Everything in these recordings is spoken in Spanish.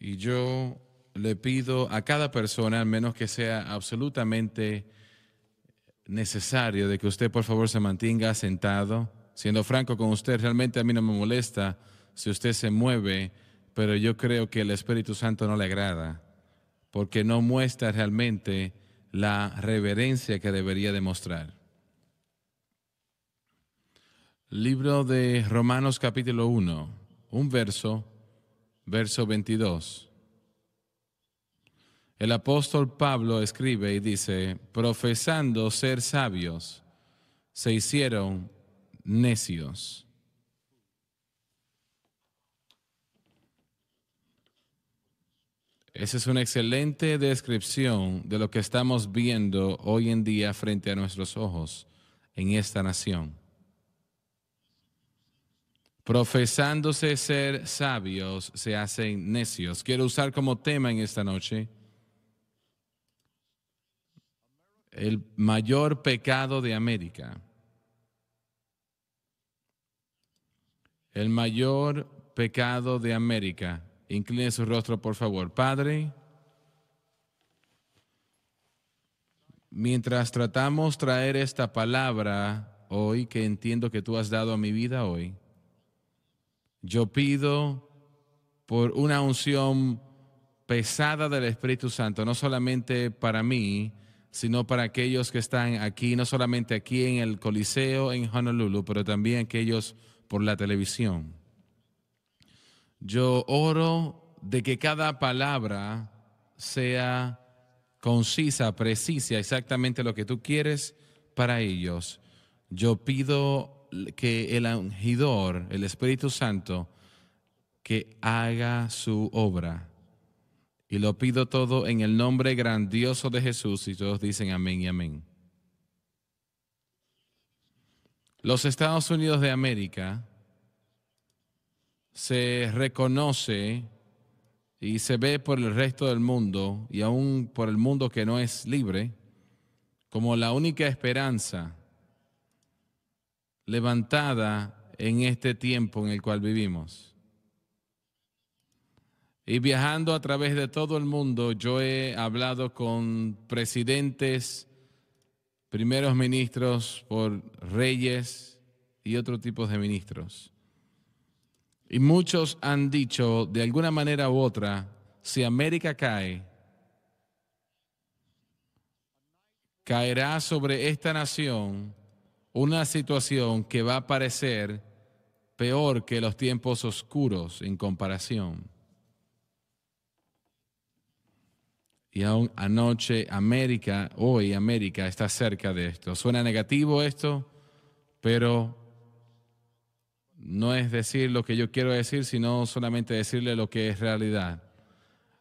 Y yo le pido a cada persona, al menos que sea absolutamente necesario, de que usted por favor se mantenga sentado. Siendo franco con usted, realmente a mí no me molesta si usted se mueve, pero yo creo que el Espíritu Santo no le agrada, porque no muestra realmente la reverencia que debería demostrar. Libro de Romanos capítulo 1, un verso verso 22. El apóstol Pablo escribe y dice, profesando ser sabios, se hicieron necios. Esa es una excelente descripción de lo que estamos viendo hoy en día frente a nuestros ojos en esta nación. Profesándose ser sabios, se hacen necios. Quiero usar como tema en esta noche el mayor pecado de América. El mayor pecado de América. Incline su rostro, por favor. Padre, mientras tratamos traer esta palabra hoy, que entiendo que tú has dado a mi vida hoy, yo pido por una unción pesada del Espíritu Santo, no solamente para mí, sino para aquellos que están aquí, no solamente aquí en el Coliseo en Honolulu, pero también aquellos por la televisión. Yo oro de que cada palabra sea concisa, precisa, exactamente lo que tú quieres para ellos. Yo pido que el ungidor, el Espíritu Santo, que haga su obra. Y lo pido todo en el nombre grandioso de Jesús y todos dicen amén y amén. Los Estados Unidos de América se reconoce y se ve por el resto del mundo y aún por el mundo que no es libre como la única esperanza levantada en este tiempo en el cual vivimos. Y viajando a través de todo el mundo, yo he hablado con presidentes, primeros ministros, por reyes y otro tipo de ministros. Y muchos han dicho, de alguna manera u otra, si América cae, caerá sobre esta nación una situación que va a parecer peor que los tiempos oscuros en comparación. Y aún anoche América, hoy América está cerca de esto. Suena negativo esto, pero no es decir lo que yo quiero decir, sino solamente decirle lo que es realidad.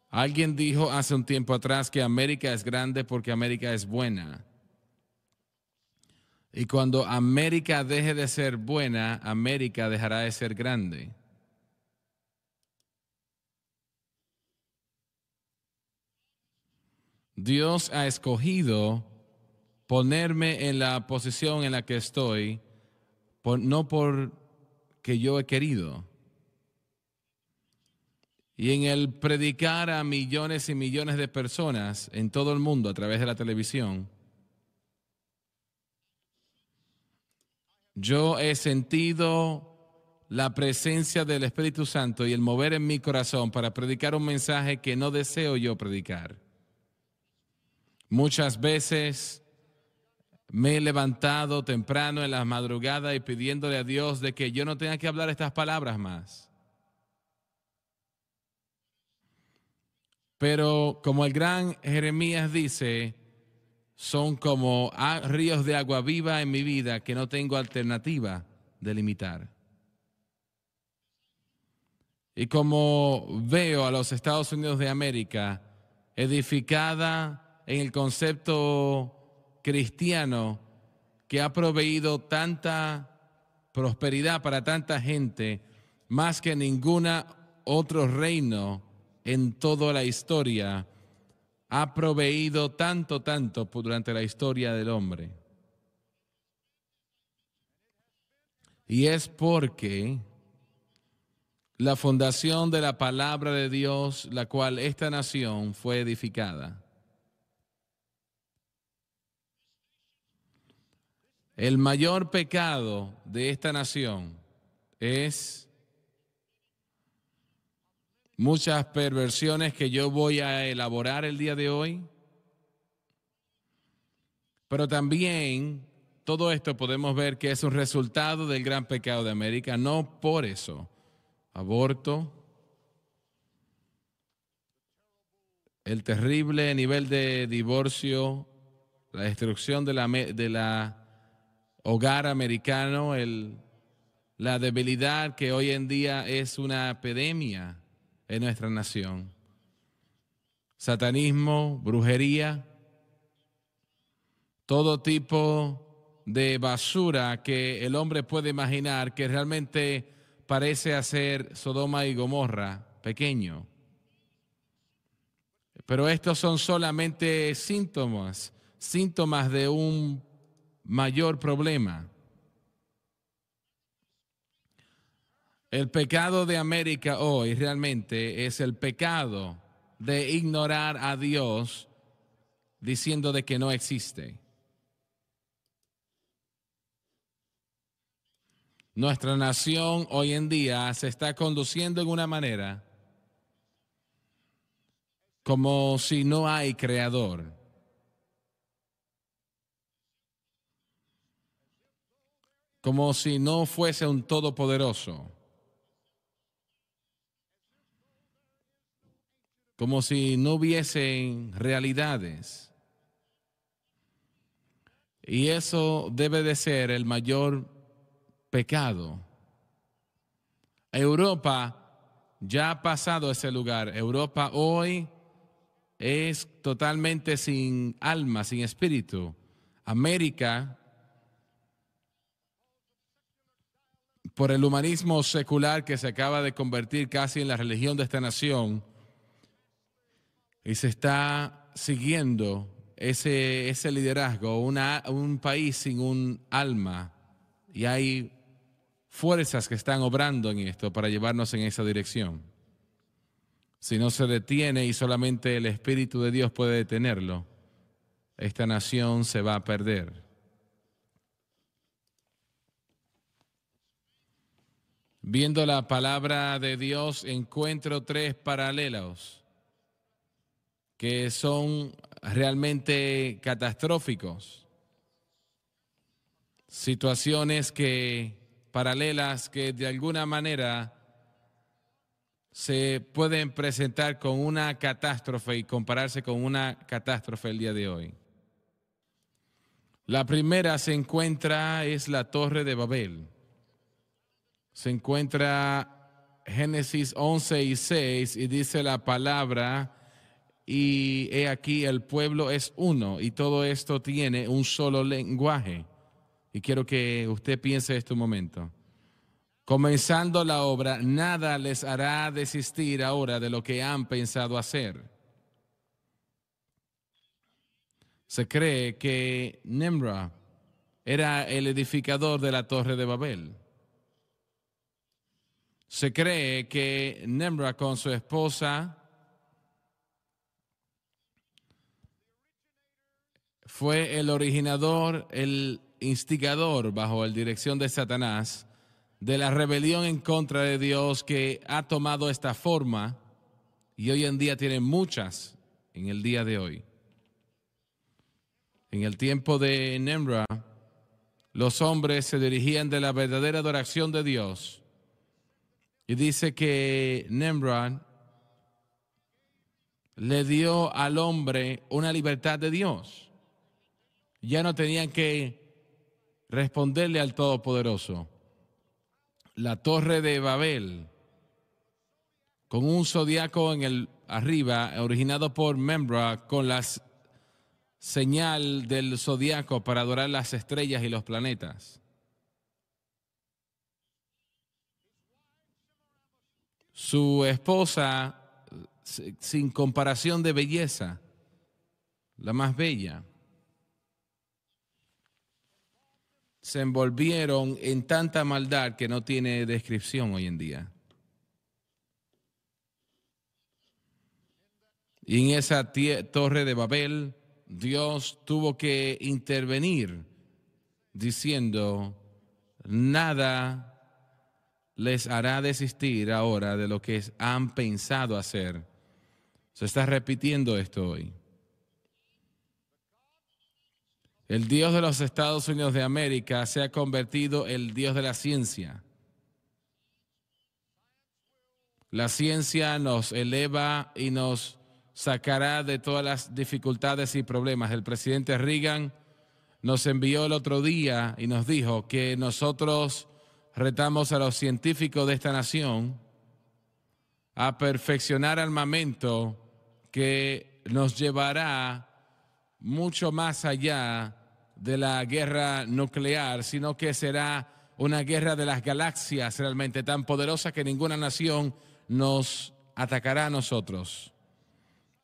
Alguien dijo hace un tiempo atrás que América es grande porque América es buena. Y cuando América deje de ser buena, América dejará de ser grande. Dios ha escogido ponerme en la posición en la que estoy, por, no porque yo he querido. Y en el predicar a millones y millones de personas en todo el mundo a través de la televisión, Yo he sentido la presencia del Espíritu Santo y el mover en mi corazón para predicar un mensaje que no deseo yo predicar. Muchas veces me he levantado temprano en las madrugadas y pidiéndole a Dios de que yo no tenga que hablar estas palabras más. Pero como el gran Jeremías dice, son como ah, ríos de agua viva en mi vida que no tengo alternativa de limitar. Y como veo a los Estados Unidos de América edificada en el concepto cristiano que ha proveído tanta prosperidad para tanta gente, más que ningún otro reino en toda la historia, ha proveído tanto, tanto durante la historia del hombre. Y es porque la fundación de la palabra de Dios, la cual esta nación fue edificada. El mayor pecado de esta nación es muchas perversiones que yo voy a elaborar el día de hoy. Pero también todo esto podemos ver que es un resultado del gran pecado de América, no por eso. Aborto, el terrible nivel de divorcio, la destrucción de la, de la hogar americano, la debilidad que hoy en día es una epidemia en nuestra nación. Satanismo, brujería, todo tipo de basura que el hombre puede imaginar que realmente parece hacer Sodoma y Gomorra pequeño. Pero estos son solamente síntomas, síntomas de un mayor problema. El pecado de América hoy realmente es el pecado de ignorar a Dios diciendo de que no existe. Nuestra nación hoy en día se está conduciendo en una manera como si no hay creador. Como si no fuese un todopoderoso. como si no hubiesen realidades. Y eso debe de ser el mayor pecado. Europa ya ha pasado ese lugar. Europa hoy es totalmente sin alma, sin espíritu. América, por el humanismo secular que se acaba de convertir casi en la religión de esta nación, y se está siguiendo ese, ese liderazgo, una, un país sin un alma. Y hay fuerzas que están obrando en esto para llevarnos en esa dirección. Si no se detiene y solamente el Espíritu de Dios puede detenerlo, esta nación se va a perder. Viendo la palabra de Dios, encuentro tres paralelos que son realmente catastróficos, situaciones que paralelas que de alguna manera se pueden presentar con una catástrofe y compararse con una catástrofe el día de hoy. La primera se encuentra es la Torre de Babel. Se encuentra Génesis 11 y 6 y dice la palabra y he aquí el pueblo es uno y todo esto tiene un solo lenguaje. Y quiero que usted piense este momento. Comenzando la obra, nada les hará desistir ahora de lo que han pensado hacer. Se cree que Nemra era el edificador de la torre de Babel. Se cree que Nemra con su esposa fue el originador, el instigador bajo la dirección de Satanás de la rebelión en contra de Dios que ha tomado esta forma y hoy en día tiene muchas en el día de hoy. En el tiempo de Nemra, los hombres se dirigían de la verdadera adoración de Dios. Y dice que Nemra le dio al hombre una libertad de Dios. Ya no tenían que responderle al Todopoderoso. La torre de Babel, con un zodiaco en el arriba, originado por Membra, con la señal del zodiaco para adorar las estrellas y los planetas. Su esposa, sin comparación de belleza, la más bella. se envolvieron en tanta maldad que no tiene descripción hoy en día. Y en esa torre de Babel, Dios tuvo que intervenir diciendo, nada les hará desistir ahora de lo que han pensado hacer. Se está repitiendo esto hoy. El Dios de los Estados Unidos de América se ha convertido el Dios de la ciencia. La ciencia nos eleva y nos sacará de todas las dificultades y problemas. El presidente Reagan nos envió el otro día y nos dijo que nosotros retamos a los científicos de esta nación a perfeccionar armamento que nos llevará mucho más allá de la guerra nuclear, sino que será una guerra de las galaxias realmente tan poderosa que ninguna nación nos atacará a nosotros.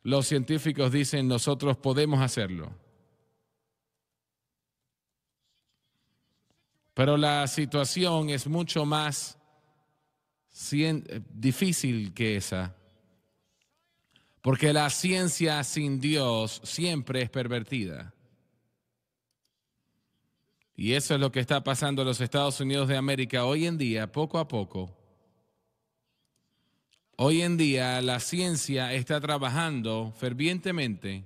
Los científicos dicen, nosotros podemos hacerlo. Pero la situación es mucho más eh, difícil que esa, porque la ciencia sin Dios siempre es pervertida. Y eso es lo que está pasando en los Estados Unidos de América hoy en día, poco a poco. Hoy en día la ciencia está trabajando fervientemente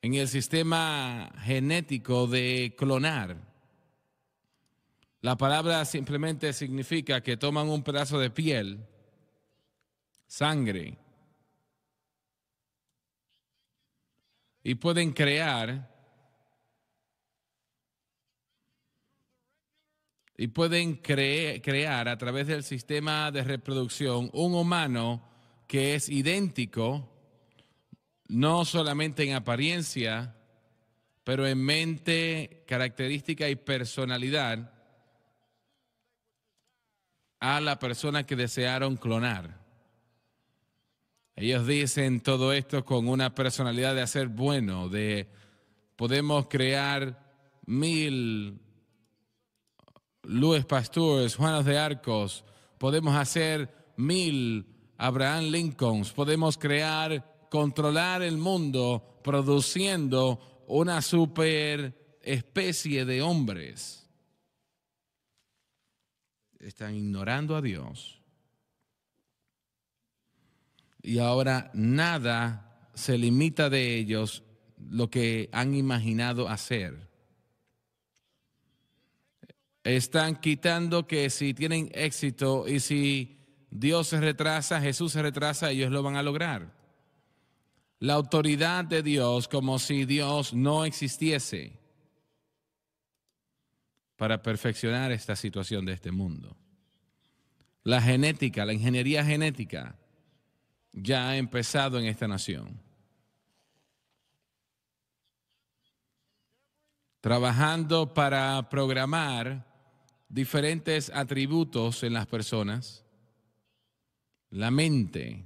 en el sistema genético de clonar. La palabra simplemente significa que toman un pedazo de piel, sangre, y pueden crear y pueden crear a través del sistema de reproducción un humano que es idéntico, no solamente en apariencia, pero en mente, característica y personalidad a la persona que desearon clonar. Ellos dicen todo esto con una personalidad de hacer bueno, de podemos crear mil Luis Pastures, Juanas de Arcos, podemos hacer mil Abraham Lincolns, podemos crear, controlar el mundo produciendo una super especie de hombres. Están ignorando a Dios. Y ahora nada se limita de ellos lo que han imaginado hacer. Están quitando que si tienen éxito y si Dios se retrasa, Jesús se retrasa, ellos lo van a lograr. La autoridad de Dios como si Dios no existiese para perfeccionar esta situación de este mundo. La genética, la ingeniería genética ya ha empezado en esta nación. Trabajando para programar diferentes atributos en las personas, la mente,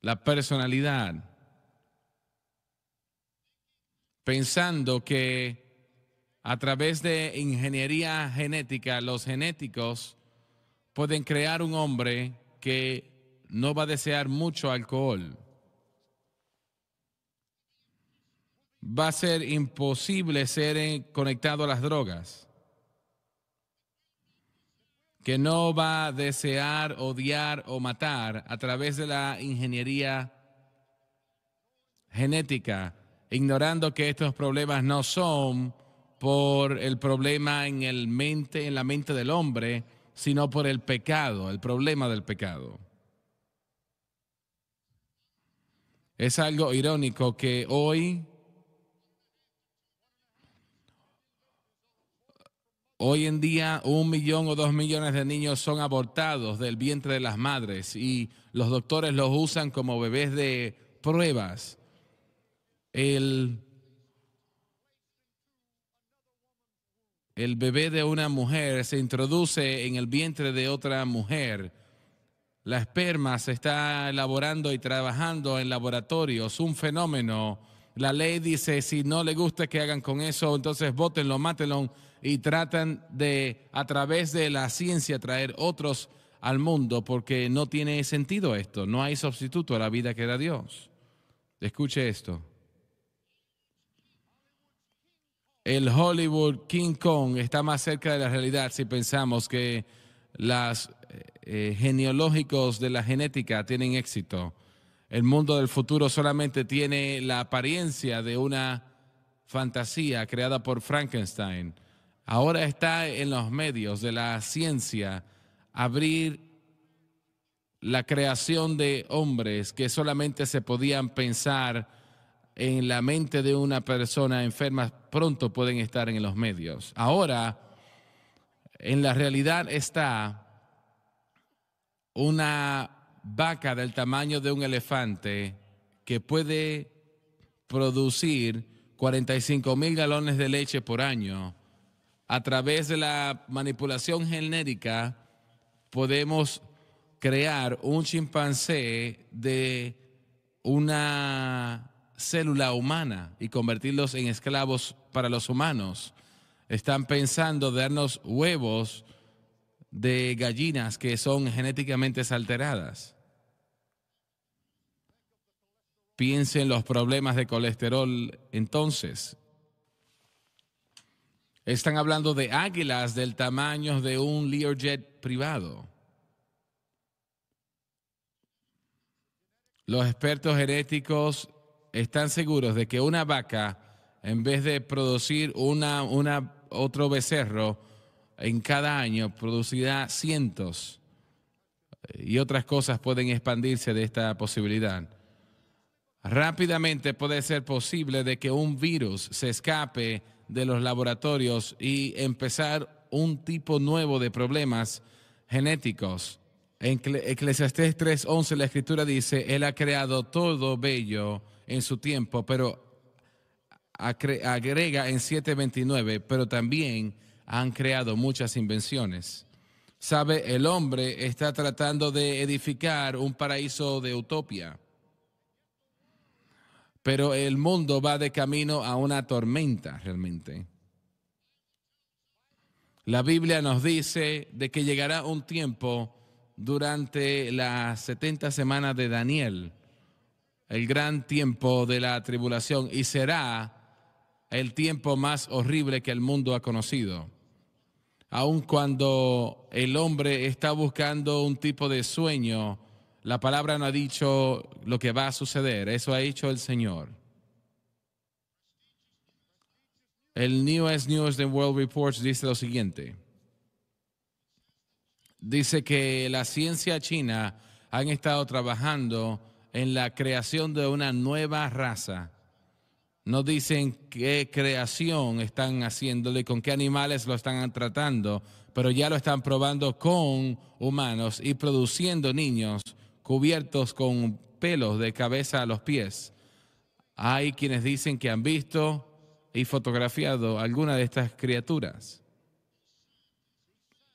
la personalidad, pensando que a través de ingeniería genética los genéticos pueden crear un hombre que no va a desear mucho alcohol. Va a ser imposible ser conectado a las drogas que no va a desear, odiar o matar a través de la ingeniería genética, ignorando que estos problemas no son por el problema en, el mente, en la mente del hombre, sino por el pecado, el problema del pecado. Es algo irónico que hoy Hoy en día un millón o dos millones de niños son abortados del vientre de las madres y los doctores los usan como bebés de pruebas. El, el bebé de una mujer se introduce en el vientre de otra mujer. La esperma se está elaborando y trabajando en laboratorios, un fenómeno. La ley dice, si no le gusta que hagan con eso, entonces bótenlo, mátenlo y tratan de, a través de la ciencia, traer otros al mundo porque no tiene sentido esto. No hay sustituto a la vida que da Dios. Escuche esto. El Hollywood King Kong está más cerca de la realidad si pensamos que los eh, eh, genealógicos de la genética tienen éxito. El mundo del futuro solamente tiene la apariencia de una fantasía creada por Frankenstein ahora está en los medios de la ciencia, abrir la creación de hombres que solamente se podían pensar en la mente de una persona enferma, pronto pueden estar en los medios. Ahora, en la realidad está una vaca del tamaño de un elefante que puede producir 45 mil galones de leche por año a través de la manipulación genética podemos crear un chimpancé de una célula humana y convertirlos en esclavos para los humanos. Están pensando darnos huevos de gallinas que son genéticamente alteradas. Piensen los problemas de colesterol entonces están hablando de águilas del tamaño de un Learjet privado. Los expertos heréticos están seguros de que una vaca, en vez de producir una, otro becerro en cada año, producirá cientos eh, y otras cosas pueden expandirse de esta posibilidad. Rápidamente puede ser posible de que un virus se escape de los laboratorios y empezar un tipo nuevo de problemas genéticos. En Eclesiastés 3:11 la escritura dice, Él ha creado todo bello en su tiempo, pero agrega en 7:29, pero también han creado muchas invenciones. Sabe, el hombre está tratando de edificar un paraíso de utopía pero el mundo va de camino a una tormenta realmente. La Biblia nos dice de que llegará un tiempo durante las 70 semanas de Daniel, el gran tiempo de la tribulación, y será el tiempo más horrible que el mundo ha conocido. Aun cuando el hombre está buscando un tipo de sueño, la palabra no ha dicho lo que va a suceder, eso ha dicho el Señor. El Newest News de World Reports dice lo siguiente. Dice que la ciencia china han estado trabajando en la creación de una nueva raza. No dicen qué creación están haciéndole, con qué animales lo están tratando, pero ya lo están probando con humanos y produciendo niños cubiertos con pelos de cabeza a los pies. Hay quienes dicen que han visto y fotografiado alguna de estas criaturas.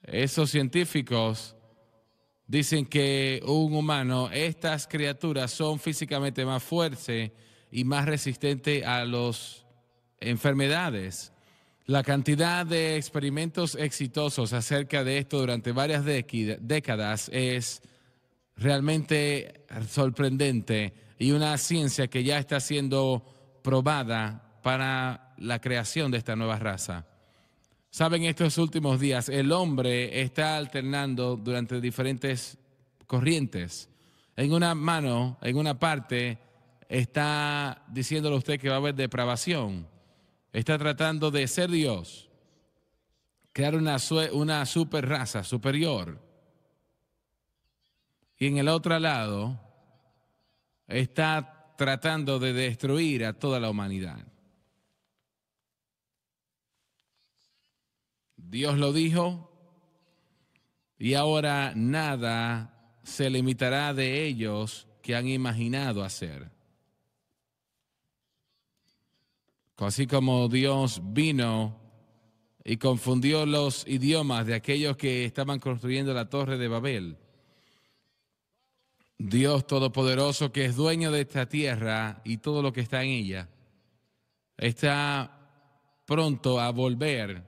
Esos científicos dicen que un humano, estas criaturas son físicamente más fuertes y más resistentes a las enfermedades. La cantidad de experimentos exitosos acerca de esto durante varias décadas es realmente sorprendente y una ciencia que ya está siendo probada para la creación de esta nueva raza. Saben, estos últimos días el hombre está alternando durante diferentes corrientes. En una mano, en una parte, está diciéndole a usted que va a haber depravación. Está tratando de ser Dios, crear una, una super raza superior y en el otro lado está tratando de destruir a toda la humanidad. Dios lo dijo y ahora nada se limitará de ellos que han imaginado hacer. Así como Dios vino y confundió los idiomas de aquellos que estaban construyendo la torre de Babel Dios Todopoderoso, que es dueño de esta tierra y todo lo que está en ella, está pronto a volver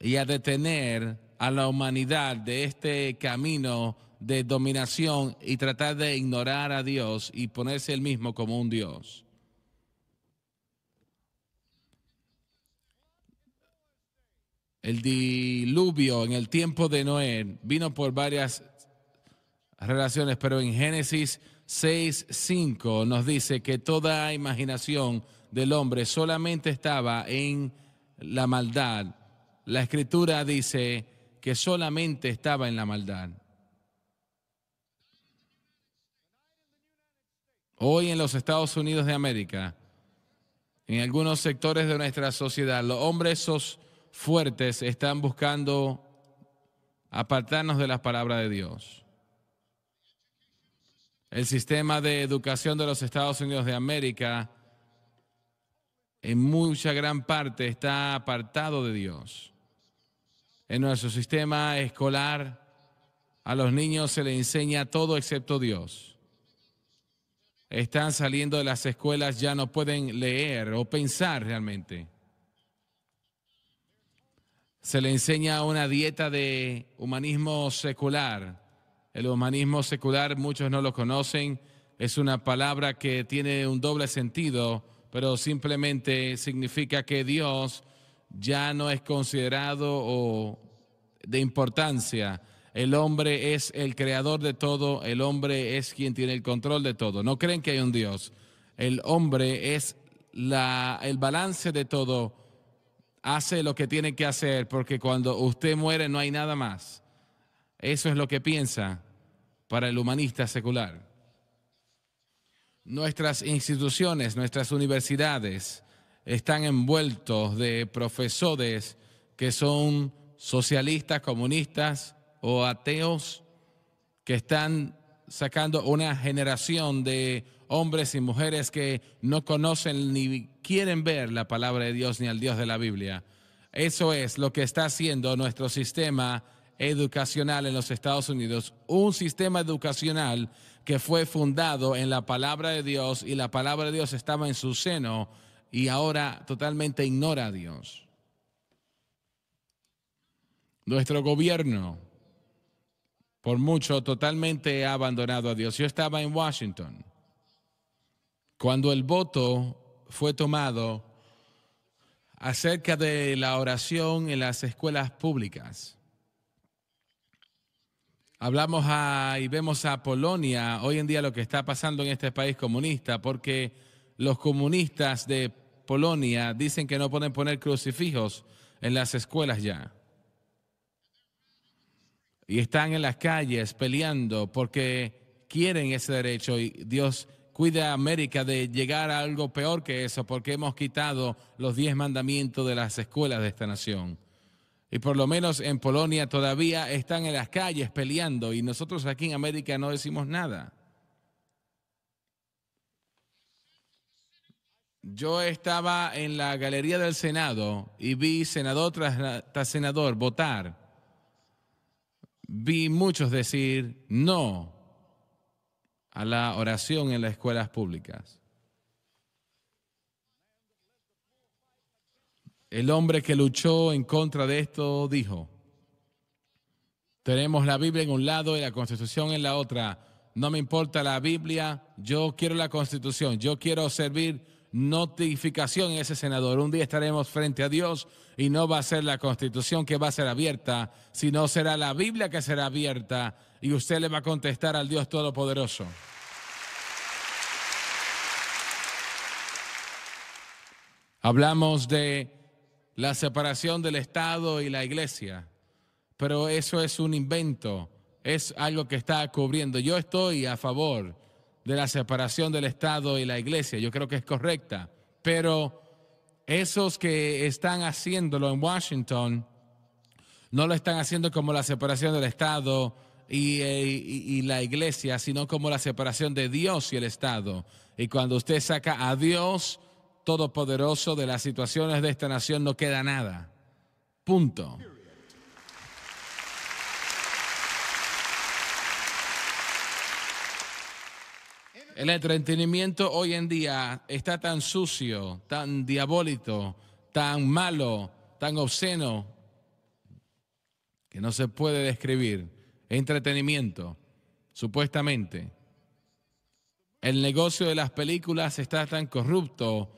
y a detener a la humanidad de este camino de dominación y tratar de ignorar a Dios y ponerse él mismo como un Dios. El diluvio en el tiempo de Noé vino por varias relaciones, pero en Génesis 6.5 nos dice que toda imaginación del hombre solamente estaba en la maldad. La escritura dice que solamente estaba en la maldad. Hoy en los Estados Unidos de América, en algunos sectores de nuestra sociedad, los hombres fuertes están buscando apartarnos de las palabras de Dios. El sistema de educación de los Estados Unidos de América en mucha gran parte está apartado de Dios. En nuestro sistema escolar a los niños se les enseña todo excepto Dios. Están saliendo de las escuelas, ya no pueden leer o pensar realmente. Se le enseña una dieta de humanismo secular el humanismo secular, muchos no lo conocen, es una palabra que tiene un doble sentido, pero simplemente significa que Dios ya no es considerado o de importancia. El hombre es el creador de todo, el hombre es quien tiene el control de todo. No creen que hay un Dios. El hombre es la, el balance de todo, hace lo que tiene que hacer, porque cuando usted muere no hay nada más. Eso es lo que piensa para el humanista secular. Nuestras instituciones, nuestras universidades están envueltos de profesores que son socialistas, comunistas o ateos, que están sacando una generación de hombres y mujeres que no conocen ni quieren ver la palabra de Dios ni al Dios de la Biblia. Eso es lo que está haciendo nuestro sistema educacional en los Estados Unidos, un sistema educacional que fue fundado en la palabra de Dios y la palabra de Dios estaba en su seno y ahora totalmente ignora a Dios. Nuestro gobierno, por mucho, totalmente ha abandonado a Dios. Yo estaba en Washington cuando el voto fue tomado acerca de la oración en las escuelas públicas. Hablamos y vemos a Polonia, hoy en día lo que está pasando en este país comunista, porque los comunistas de Polonia dicen que no pueden poner crucifijos en las escuelas ya. Y están en las calles peleando porque quieren ese derecho y Dios cuida a América de llegar a algo peor que eso porque hemos quitado los diez mandamientos de las escuelas de esta nación y por lo menos en Polonia todavía están en las calles peleando y nosotros aquí en América no decimos nada. Yo estaba en la galería del Senado y vi senador tras, senador votar. Vi muchos decir no a la oración en las escuelas públicas. El hombre que luchó en contra de esto dijo, tenemos la Biblia en un lado y la Constitución en la otra. No me importa la Biblia, yo quiero la Constitución, yo quiero servir notificación en ese senador. Un día estaremos frente a Dios y no va a ser la constitución que va a ser abierta, sino será la Biblia que será abierta y usted le va a contestar al Dios Todopoderoso. Hablamos de la separación del Estado y la iglesia, pero eso es un invento, es algo que está cubriendo. Yo estoy a favor de la separación del Estado y la iglesia, yo creo que es correcta, pero esos que están haciéndolo en Washington no lo están haciendo como la separación del Estado y, eh, y, la iglesia, sino como la separación de Dios y el Estado. Y cuando usted saca a Dios, Todopoderoso de las situaciones de esta nación no queda nada. Punto. El entretenimiento hoy en día está tan sucio, tan diabólico, tan malo, tan obsceno, que no se puede describir. Entretenimiento, supuestamente. El negocio de las películas está tan corrupto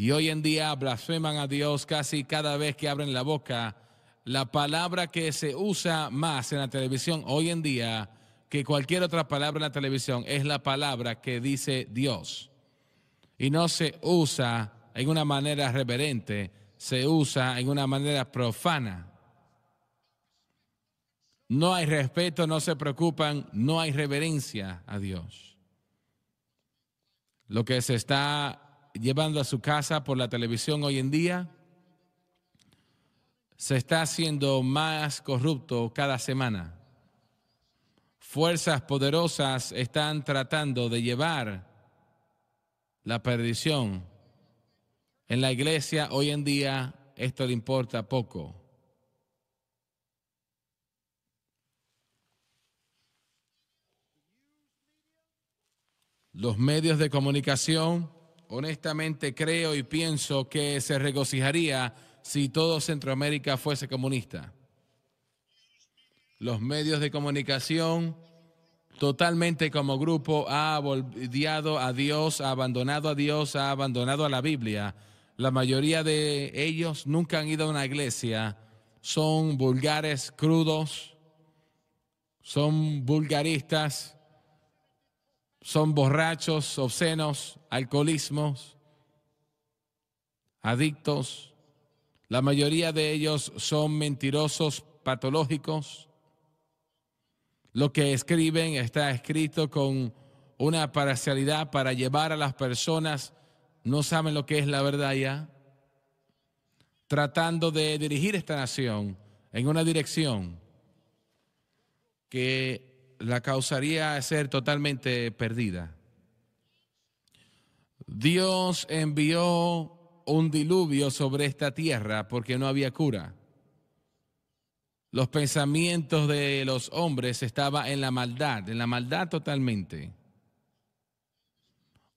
y hoy en día blasfeman a Dios casi cada vez que abren la boca. La palabra que se usa más en la televisión hoy en día que cualquier otra palabra en la televisión es la palabra que dice Dios. Y no se usa en una manera reverente, se usa en una manera profana. No hay respeto, no se preocupan, no hay reverencia a Dios. Lo que se está llevando a su casa por la televisión hoy en día se está haciendo más corrupto cada semana. Fuerzas poderosas están tratando de llevar la perdición. En la iglesia hoy en día esto le importa poco. Los medios de comunicación honestamente creo y pienso que se regocijaría si todo Centroamérica fuese comunista. Los medios de comunicación totalmente como grupo ha volviado a Dios, ha abandonado a Dios, ha abandonado a la Biblia. La mayoría de ellos nunca han ido a una iglesia. Son vulgares, crudos, son vulgaristas son borrachos, obscenos, alcoholismos, adictos. La mayoría de ellos son mentirosos, patológicos. Lo que escriben está escrito con una parcialidad para llevar a las personas, no saben lo que es la verdad ya, tratando de dirigir esta nación en una dirección que la causaría ser totalmente perdida. Dios envió un diluvio sobre esta tierra porque no había cura. Los pensamientos de los hombres estaban en la maldad, en la maldad totalmente.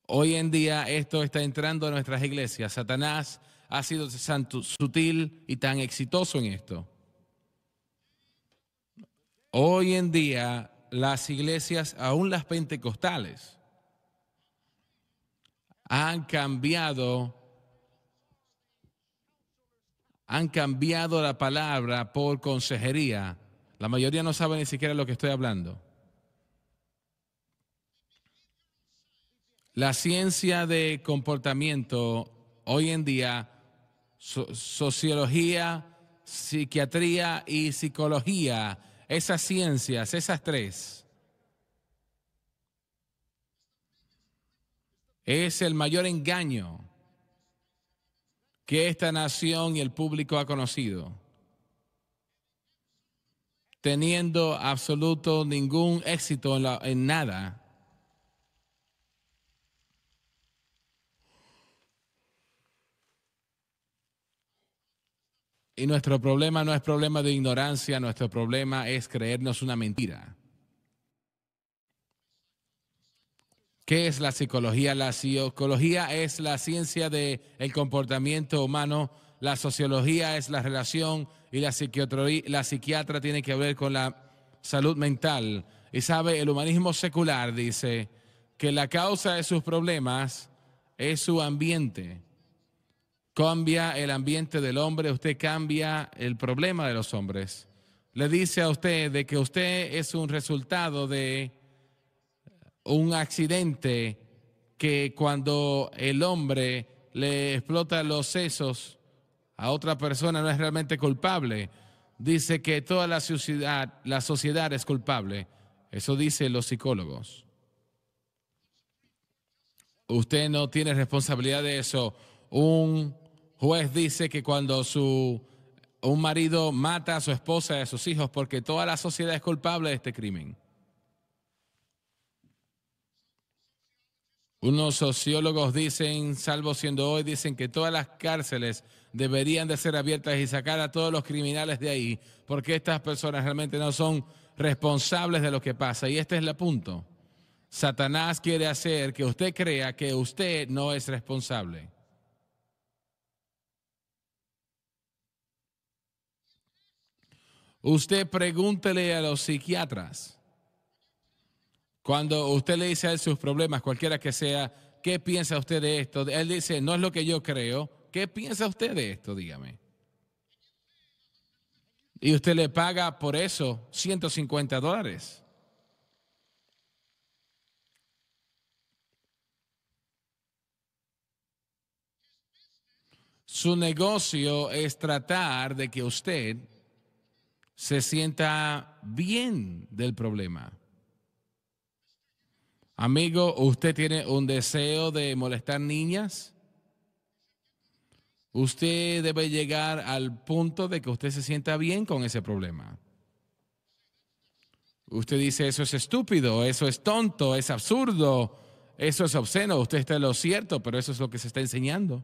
Hoy en día esto está entrando a nuestras iglesias. Satanás ha sido sutil y tan exitoso en esto. Hoy en día las iglesias, aún las pentecostales, han cambiado han cambiado la palabra por consejería. La mayoría no sabe ni siquiera lo que estoy hablando. La ciencia de comportamiento hoy en día, sociología, psiquiatría y psicología esas ciencias, esas tres, es el mayor engaño que esta nación y el público ha conocido, teniendo absoluto ningún éxito en, en nada Y nuestro problema no es problema de ignorancia, nuestro problema es creernos una mentira. ¿Qué es la psicología? La psicología es la ciencia del el comportamiento humano, la sociología es la relación y la, la psiquiatra tiene que ver con la salud mental. Y sabe, el humanismo secular dice que la causa de sus problemas es su ambiente cambia el ambiente del hombre, usted cambia el problema de los hombres. Le dice a usted de que usted es un resultado de un accidente que cuando el hombre le explota los sesos a otra persona no es realmente culpable. Dice que toda la sociedad, la sociedad es culpable. Eso dicen los psicólogos. Usted no tiene responsabilidad de eso. Un juez dice que cuando su, un marido mata a su esposa y a sus hijos, porque toda la sociedad es culpable de este crimen. Unos sociólogos dicen, salvo siendo hoy, dicen que todas las cárceles deberían de ser abiertas y sacar a todos los criminales de ahí, porque estas personas realmente no son responsables de lo que pasa. Y este es el punto. Satanás quiere hacer que usted crea que usted no es responsable. Usted pregúntele a los psiquiatras. Cuando usted le dice a él sus problemas, cualquiera que sea, ¿qué piensa usted de esto? Él dice, no es lo que yo creo. ¿Qué piensa usted de esto? Dígame. Y usted le paga por eso 150 dólares. Su negocio es tratar de que usted se sienta bien del problema. Amigo, ¿usted tiene un deseo de molestar niñas? Usted debe llegar al punto de que usted se sienta bien con ese problema. Usted dice, eso es estúpido, eso es tonto, es absurdo, eso es obsceno, usted está en lo cierto, pero eso es lo que se está enseñando.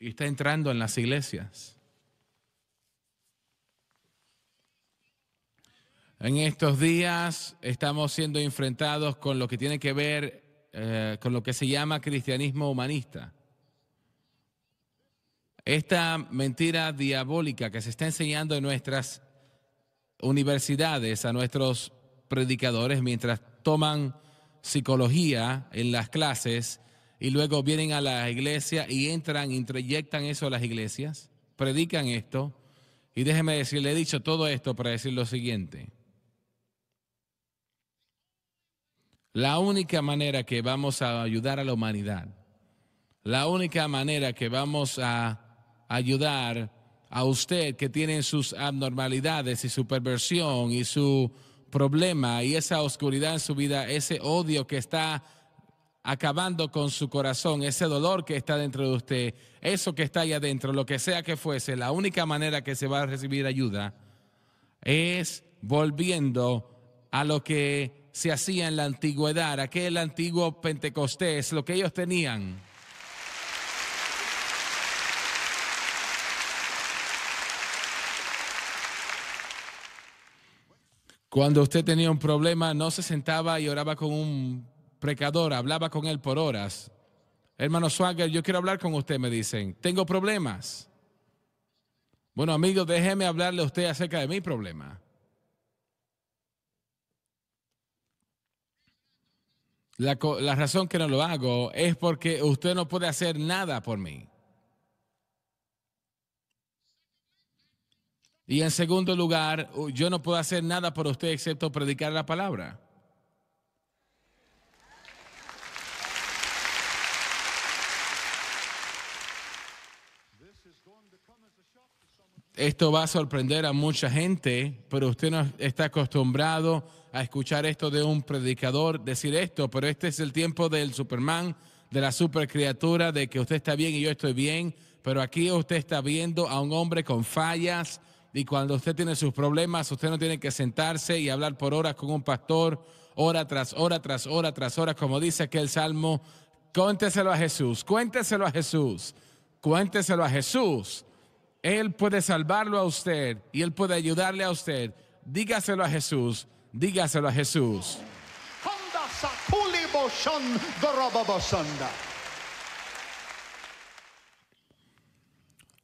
y está entrando en las iglesias. En estos días estamos siendo enfrentados con lo que tiene que ver eh, con lo que se llama cristianismo humanista. Esta mentira diabólica que se está enseñando en nuestras universidades a nuestros predicadores mientras toman psicología en las clases y luego vienen a la iglesia y entran, introyectan eso a las iglesias, predican esto. Y déjeme decirle, he dicho todo esto para decir lo siguiente. La única manera que vamos a ayudar a la humanidad, la única manera que vamos a ayudar a usted que tiene sus abnormalidades y su perversión y su problema y esa oscuridad en su vida, ese odio que está acabando con su corazón, ese dolor que está dentro de usted, eso que está ahí adentro, lo que sea que fuese, la única manera que se va a recibir ayuda es volviendo a lo que se hacía en la antigüedad, aquel antiguo Pentecostés, lo que ellos tenían. Cuando usted tenía un problema, no se sentaba y oraba con un precador, hablaba con él por horas. Hermano Swagger, yo quiero hablar con usted, me dicen. Tengo problemas. Bueno, amigo, déjeme hablarle a usted acerca de mi problema. La, la, razón que no lo hago es porque usted no puede hacer nada por mí. Y en segundo lugar, yo no puedo hacer nada por usted excepto predicar la palabra. Esto va a sorprender a mucha gente, pero usted no está acostumbrado a escuchar esto de un predicador decir esto, pero este es el tiempo del Superman, de la supercriatura, de que usted está bien y yo estoy bien, pero aquí usted está viendo a un hombre con fallas y cuando usted tiene sus problemas, usted no tiene que sentarse y hablar por horas con un pastor, hora tras hora, tras hora, tras hora, como dice aquel salmo, cuénteselo a Jesús, cuénteselo a Jesús, cuénteselo a Jesús él puede salvarlo a usted y Él puede ayudarle a usted. Dígaselo a Jesús, dígaselo a Jesús.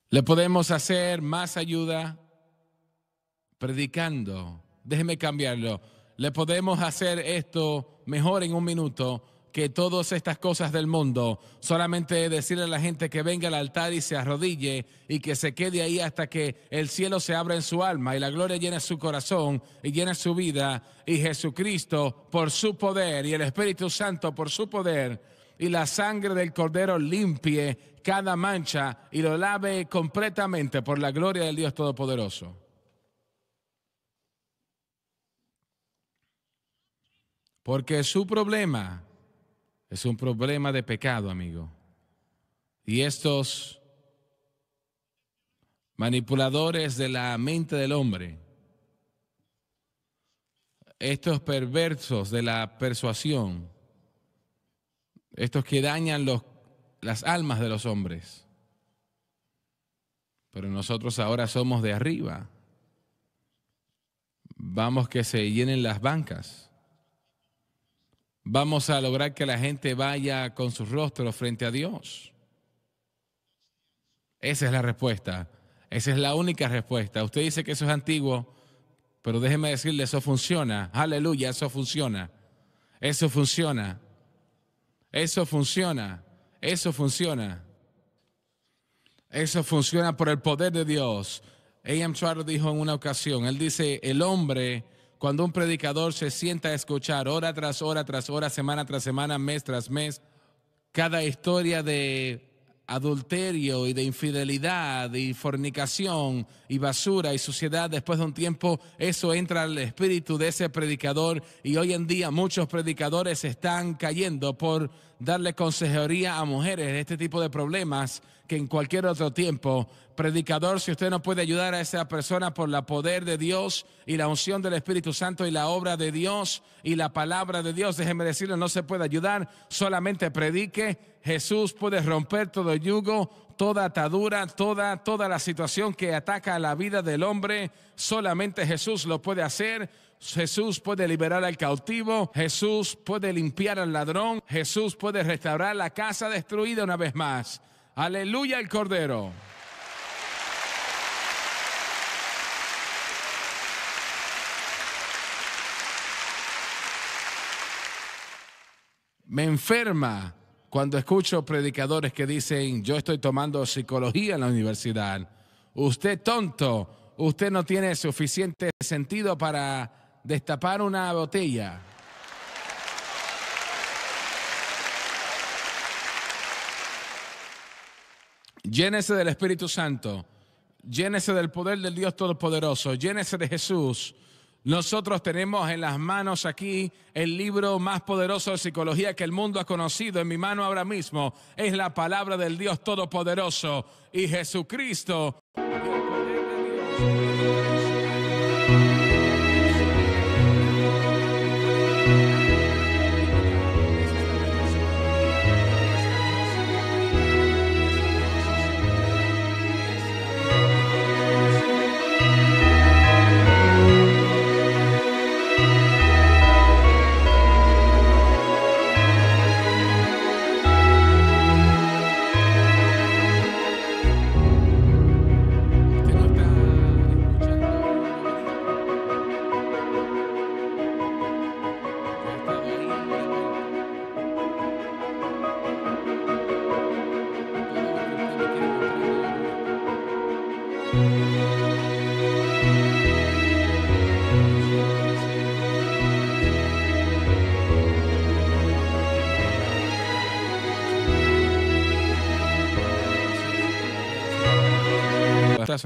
Le podemos hacer más ayuda predicando. Déjeme cambiarlo. Le podemos hacer esto mejor en un minuto que todas estas cosas del mundo. Solamente decirle a la gente que venga al altar y se arrodille y que se quede ahí hasta que el cielo se abra en su alma y la gloria llene su corazón y llene su vida y Jesucristo por su poder y el Espíritu Santo por su poder y la sangre del cordero limpie cada mancha y lo lave completamente por la gloria del Dios Todopoderoso. Porque su problema es un problema de pecado, amigo. Y estos manipuladores de la mente del hombre, estos perversos de la persuasión, estos que dañan las almas de los hombres. Pero nosotros ahora somos de arriba. Vamos que se llenen las bancas vamos a lograr que la gente vaya con su rostro frente a Dios? Esa es la respuesta. Esa es la única respuesta. Usted dice que eso es antiguo, pero déjeme decirle, eso funciona. Aleluya, eso funciona. Eso funciona. Eso funciona. Eso funciona. Eso funciona por el poder de Dios. A.M. Charo dijo en una ocasión, él dice, el hombre cuando un predicador se sienta a escuchar hora tras hora, tras hora, semana tras semana, mes tras mes, cada historia de adulterio y de infidelidad y fornicación y basura y suciedad, después de un tiempo eso entra al espíritu de ese predicador y hoy en día muchos predicadores están cayendo por darle consejería a mujeres este tipo de problemas que en cualquier otro tiempo. Predicador, si usted no puede ayudar a esa persona por la poder de Dios y la unción del Espíritu Santo y la obra de Dios y la palabra de Dios, déjeme decirle, no se puede ayudar, solamente predique. Jesús puede romper todo yugo, toda atadura, toda, toda la situación que ataca a la vida del hombre. Solamente Jesús lo puede hacer. Jesús puede liberar al cautivo, Jesús puede limpiar al ladrón, Jesús puede restaurar la casa destruida una vez más. Aleluya el Cordero. Me enferma cuando escucho predicadores que dicen, yo estoy tomando psicología en la universidad. Usted tonto, usted no tiene suficiente sentido para destapar una botella. Llénese del Espíritu Santo, llénese del poder del Dios Todopoderoso, llénese de Jesús. Nosotros tenemos en las manos aquí el libro más poderoso de psicología que el mundo ha conocido. En mi mano ahora mismo es la palabra del Dios Todopoderoso y Jesucristo.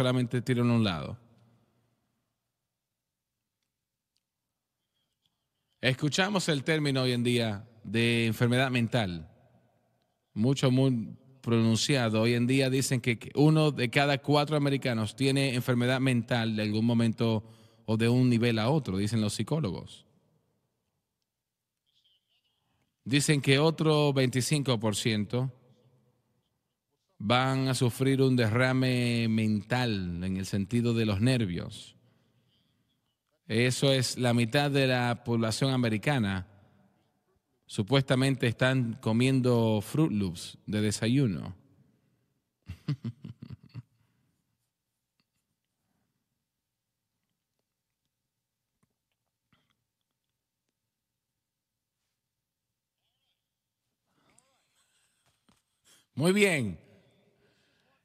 solamente tiran en un lado. Escuchamos el término hoy en día de enfermedad mental, mucho, muy pronunciado. Hoy en día dicen que uno de cada cuatro americanos tiene enfermedad mental de algún momento o de un nivel a otro, dicen los psicólogos. Dicen que otro 25% van a sufrir un derrame mental en el sentido de los nervios. Eso es la mitad de la población americana. Supuestamente están comiendo Fruit Loops de desayuno. Muy bien.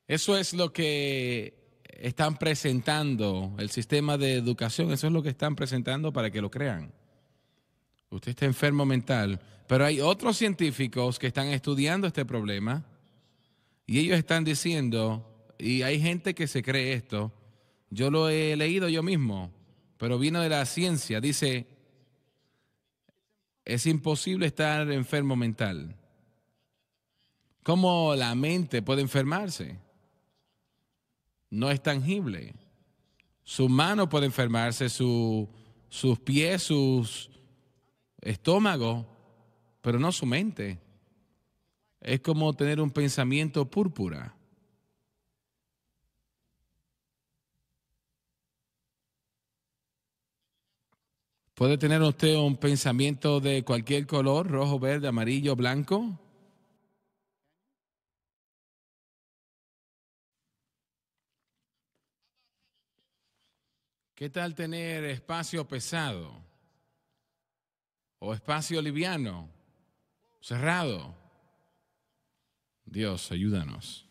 Eso es lo que están presentando, el sistema de educación, eso es lo que están presentando para que lo crean. Usted está enfermo mental, pero hay otros científicos que están estudiando este problema y ellos están diciendo, y hay gente que se cree esto, yo lo he leído yo mismo, pero vino de la ciencia, dice, es imposible estar enfermo mental. ¿Cómo la mente puede enfermarse? no es tangible. Su mano puede enfermarse, sus pies, sus estómago, pero no su mente. Es como tener un pensamiento púrpura. Puede tener usted un pensamiento de cualquier color, rojo, verde, amarillo, blanco, ¿Qué tal tener espacio pesado? ¿O espacio liviano? ¿Cerrado? Dios, ayúdanos.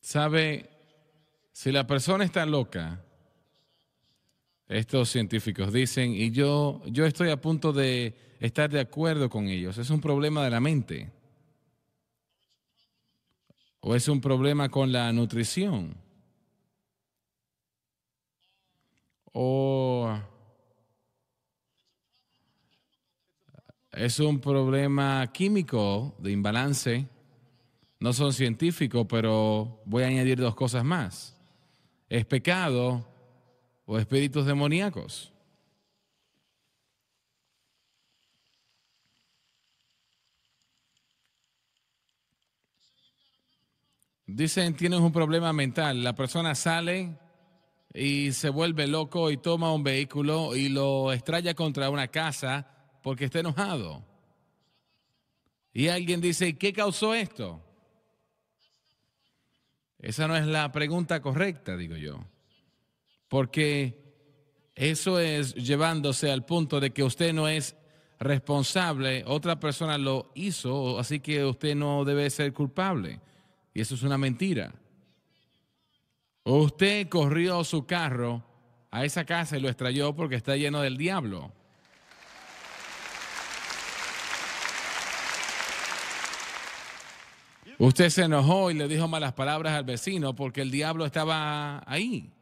¿Sabe? Si la persona está loca, estos científicos dicen, y yo, yo estoy a punto de estar de acuerdo con ellos, es un problema de la mente. O es un problema con la nutrición o oh. es un problema químico de imbalance. No son científicos, pero voy a añadir dos cosas más. Es pecado o espíritus demoníacos. Dicen, tienes un problema mental. La persona sale y se vuelve loco y toma un vehículo y lo estrella contra una casa porque está enojado. Y alguien dice, ¿qué causó esto? Esa no es la pregunta correcta, digo yo. Porque eso es llevándose al punto de que usted no es responsable, otra persona lo hizo, así que usted no debe ser culpable. Y eso es una mentira. Usted corrió su carro a esa casa y lo estrelló porque está lleno del diablo. Usted se enojó y le dijo malas palabras al vecino porque el diablo estaba ahí.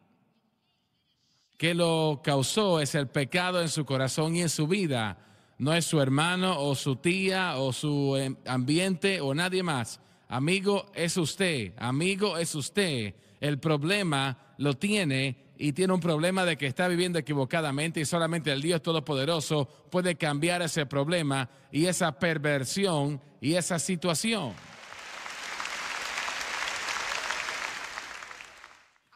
¿Qué lo causó? Es el pecado en su corazón y en su vida. No es su hermano o su tía o su eh, ambiente o nadie más. Amigo es usted. Amigo es usted el problema lo tiene y tiene un problema de que está viviendo equivocadamente y solamente el Dios Todopoderoso puede cambiar ese problema y esa perversión y esa situación.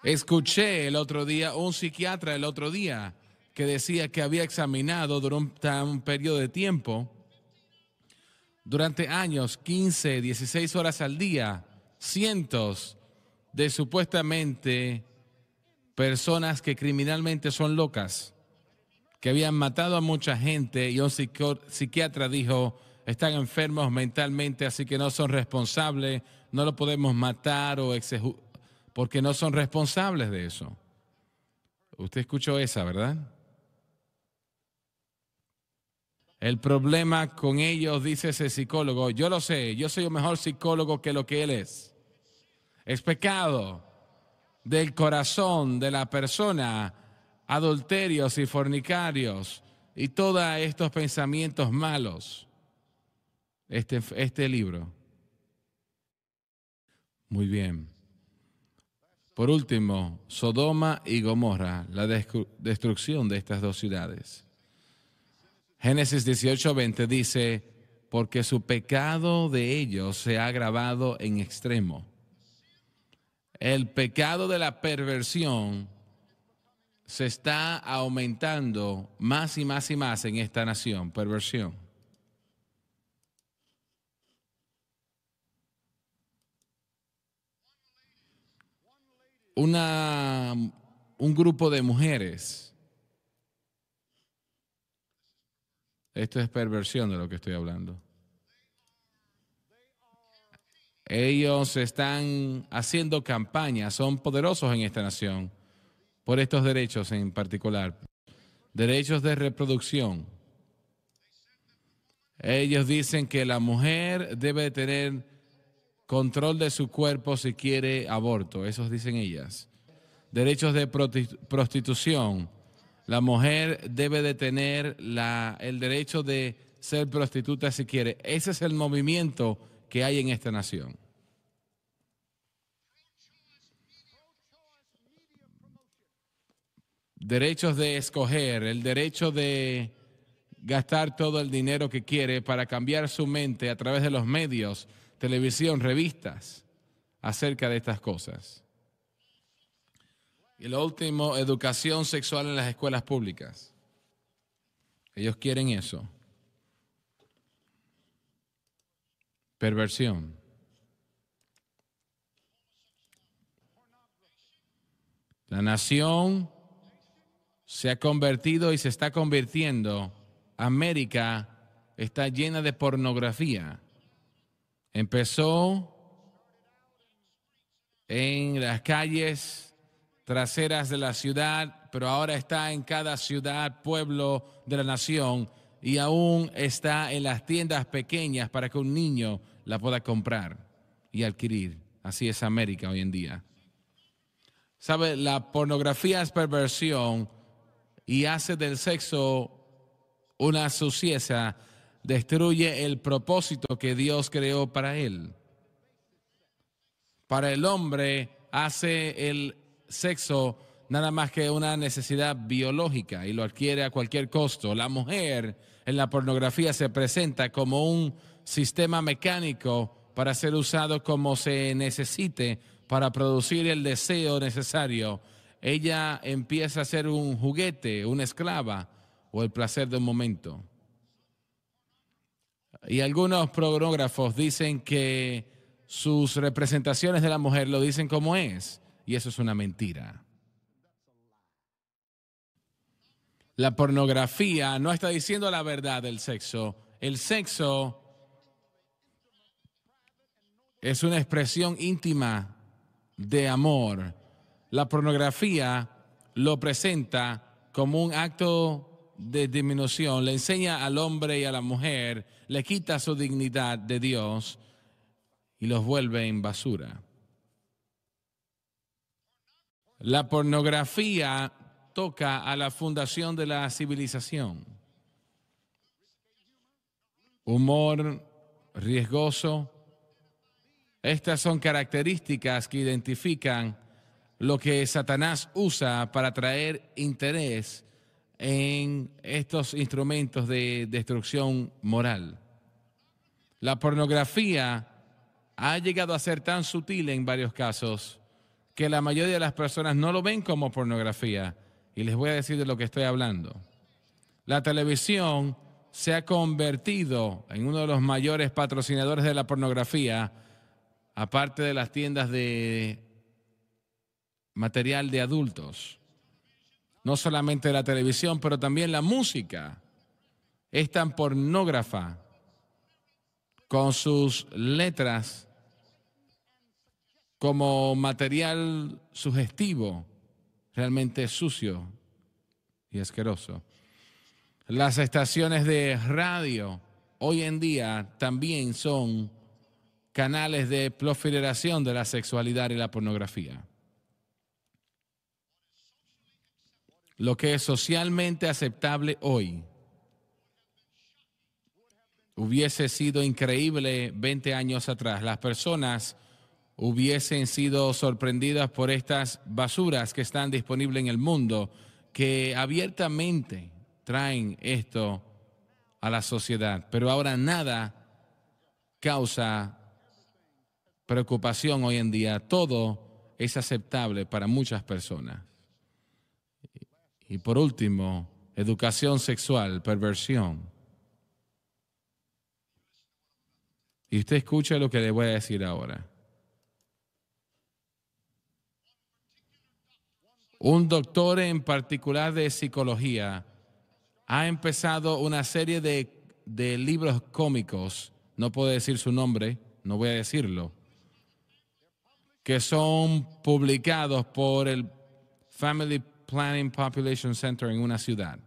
Escuché el otro día, un psiquiatra el otro día, que decía que había examinado durante un periodo de tiempo, durante años, 15, 16 horas al día, cientos de supuestamente personas que criminalmente son locas, que habían matado a mucha gente y un psiquiatra dijo, están enfermos mentalmente, así que no son responsables, no lo podemos matar o porque no son responsables de eso. Usted escuchó esa, ¿verdad? El problema con ellos, dice ese psicólogo, yo lo sé, yo soy un mejor psicólogo que lo que él es. Es pecado del corazón de la persona, adulterios y fornicarios y todos estos pensamientos malos. Este, este libro. Muy bien. Por último, Sodoma y Gomorra, la destrucción de estas dos ciudades. Génesis 18:20 dice, porque su pecado de ellos se ha agravado en extremo el pecado de la perversión se está aumentando más y más y más en esta nación, perversión. Una, un grupo de mujeres, esto es perversión de lo que estoy hablando, ellos están haciendo campaña, son poderosos en esta nación por estos derechos en particular, derechos de reproducción. Ellos dicen que la mujer debe tener control de su cuerpo si quiere aborto, eso dicen ellas. Derechos de prostitución. La mujer debe de tener la, el derecho de ser prostituta si quiere. Ese es el movimiento que hay en esta nación. Derechos de escoger, el derecho de gastar todo el dinero que quiere para cambiar su mente a través de los medios, televisión, revistas, acerca de estas cosas. Y lo último, educación sexual en las escuelas públicas. Ellos quieren eso. perversión, la nación se ha convertido y se está convirtiendo, América está llena de pornografía. Empezó en las calles traseras de la ciudad, pero ahora está en cada ciudad, pueblo de la nación y aún está en las tiendas pequeñas para que un niño la pueda comprar y adquirir. Así es América hoy en día. ¿Sabe? La pornografía es perversión y hace del sexo una suciedad, destruye el propósito que Dios creó para él. Para el hombre hace el sexo nada más que una necesidad biológica y lo adquiere a cualquier costo. La mujer en la pornografía se presenta como un sistema mecánico para ser usado como se necesite para producir el deseo necesario. Ella empieza a ser un juguete, una esclava o el placer de un momento. Y algunos pornógrafos dicen que sus representaciones de la mujer lo dicen como es, y eso es una mentira. La pornografía no está diciendo la verdad del sexo. El sexo es una expresión íntima de amor. La pornografía lo presenta como un acto de disminución, le enseña al hombre y a la mujer, le quita su dignidad de Dios y los vuelve en basura. La pornografía toca a la fundación de la civilización. Humor riesgoso, estas son características que identifican lo que Satanás usa para traer interés en estos instrumentos de destrucción moral. La pornografía ha llegado a ser tan sutil en varios casos que la mayoría de las personas no lo ven como pornografía. Y les voy a decir de lo que estoy hablando. La televisión se ha convertido en uno de los mayores patrocinadores de la pornografía aparte de las tiendas de material de adultos, no solamente la televisión, pero también la música, es tan pornógrafa con sus letras como material sugestivo, realmente sucio y asqueroso. Las estaciones de radio hoy en día también son canales de proliferación de la sexualidad y la pornografía. Lo que es socialmente aceptable hoy hubiese sido increíble 20 años atrás. Las personas hubiesen sido sorprendidas por estas basuras que están disponibles en el mundo, que abiertamente traen esto a la sociedad. Pero ahora nada causa preocupación hoy en día, todo es aceptable para muchas personas. Y por último, educación sexual, perversión. Y usted escucha lo que le voy a decir ahora. Un doctor en particular de psicología ha empezado una serie de, de libros cómicos, no puedo decir su nombre, no voy a decirlo, que son publicados por el Family Planning Population Center en una ciudad.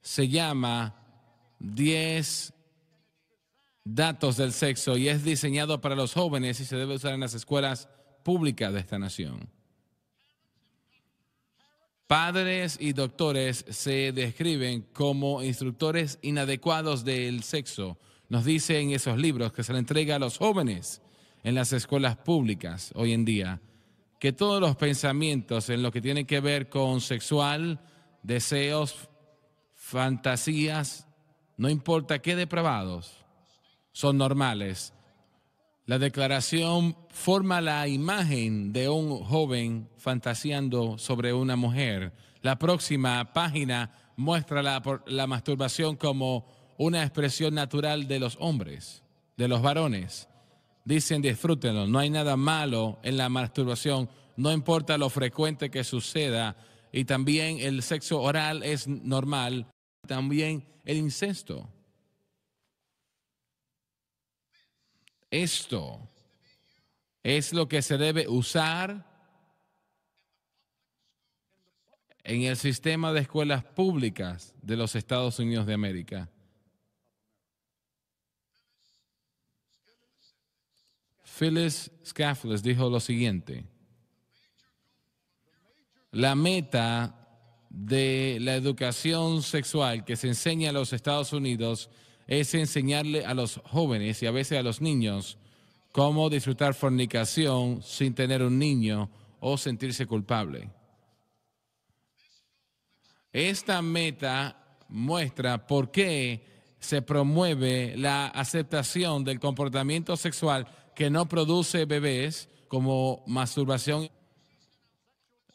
Se llama 10 datos del sexo y es diseñado para los jóvenes y se debe usar en las escuelas públicas de esta nación. Padres y doctores se describen como instructores inadecuados del sexo. Nos dicen esos libros que se le entrega a los jóvenes en las escuelas públicas hoy en día, que todos los pensamientos en lo que tiene que ver con sexual, deseos, fantasías, no importa qué depravados, son normales. La declaración forma la imagen de un joven fantaseando sobre una mujer. La próxima página muestra la, la masturbación como una expresión natural de los hombres, de los varones dicen disfrútenlo, no hay nada malo en la masturbación, no importa lo frecuente que suceda, y también el sexo oral es normal, también el incesto. Esto es lo que se debe usar en el sistema de escuelas públicas de los Estados Unidos de América. Phyllis Scaffles dijo lo siguiente. La meta de la educación sexual que se enseña en los Estados Unidos es enseñarle a los jóvenes y a veces a los niños cómo disfrutar fornicación sin tener un niño o sentirse culpable. Esta meta muestra por qué se promueve la aceptación del comportamiento sexual que no produce bebés, como masturbación.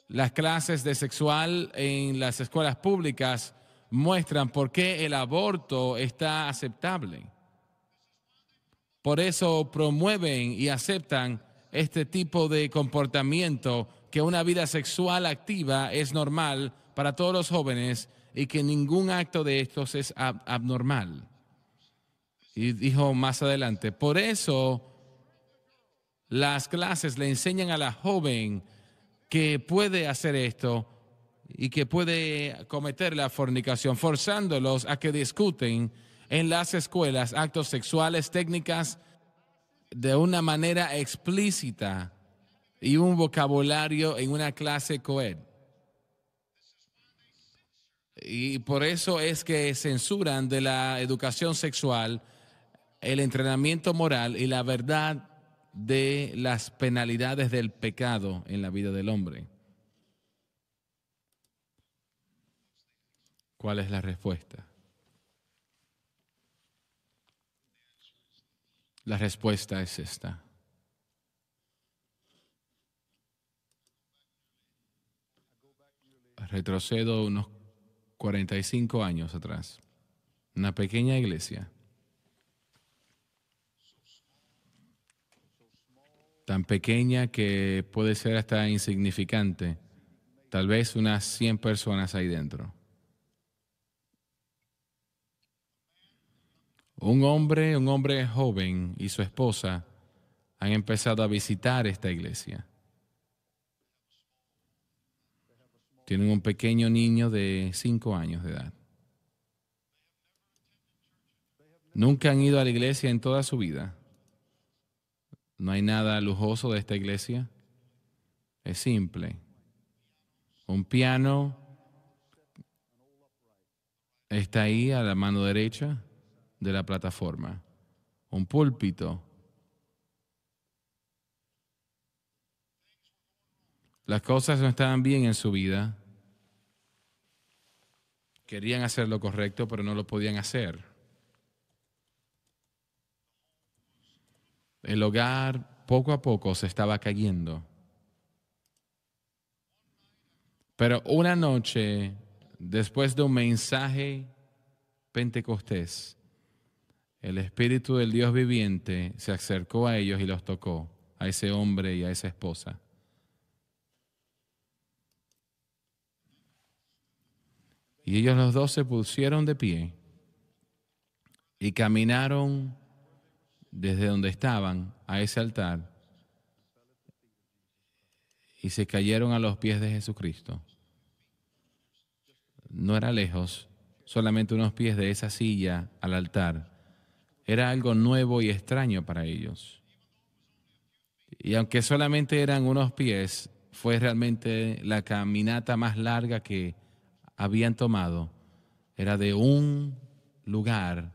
Las clases de sexual en las escuelas públicas muestran por qué el aborto está aceptable. Por eso promueven y aceptan este tipo de comportamiento, que una vida sexual activa es normal para todos los jóvenes y que ningún acto de estos es abnormal. Y dijo más adelante, por eso las clases le enseñan a la joven que puede hacer esto y que puede cometer la fornicación, forzándolos a que discuten en las escuelas actos sexuales, técnicas de una manera explícita y un vocabulario en una clase coed. Y por eso es que censuran de la educación sexual el entrenamiento moral y la verdad de las penalidades del pecado en la vida del hombre? ¿Cuál es la respuesta? La respuesta es esta. Retrocedo unos 45 años atrás. Una pequeña iglesia tan pequeña que puede ser hasta insignificante, tal vez unas 100 personas ahí dentro. Un hombre, un hombre joven y su esposa han empezado a visitar esta iglesia. Tienen un pequeño niño de 5 años de edad. Nunca han ido a la iglesia en toda su vida. No hay nada lujoso de esta iglesia. Es simple. Un piano está ahí a la mano derecha de la plataforma. Un púlpito. Las cosas no estaban bien en su vida. Querían hacer lo correcto, pero no lo podían hacer. El hogar poco a poco se estaba cayendo. Pero una noche, después de un mensaje pentecostés, el Espíritu del Dios viviente se acercó a ellos y los tocó, a ese hombre y a esa esposa. Y ellos los dos se pusieron de pie y caminaron desde donde estaban a ese altar y se cayeron a los pies de Jesucristo. No era lejos, solamente unos pies de esa silla al altar. Era algo nuevo y extraño para ellos. Y aunque solamente eran unos pies, fue realmente la caminata más larga que habían tomado. Era de un lugar,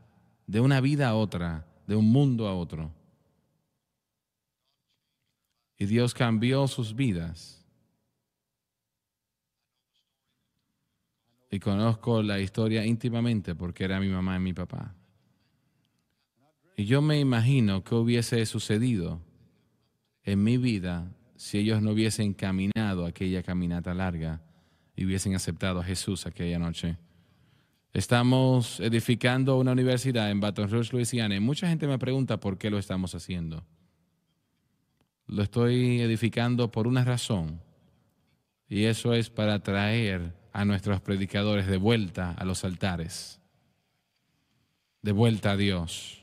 de una vida a otra de un mundo a otro. Y Dios cambió sus vidas. Y conozco la historia íntimamente porque era mi mamá y mi papá. Y yo me imagino qué hubiese sucedido en mi vida si ellos no hubiesen caminado aquella caminata larga y hubiesen aceptado a Jesús aquella noche. Estamos edificando una universidad en Baton Rouge, Luisiana, y mucha gente me pregunta por qué lo estamos haciendo. Lo estoy edificando por una razón, y eso es para traer a nuestros predicadores de vuelta a los altares, de vuelta a Dios.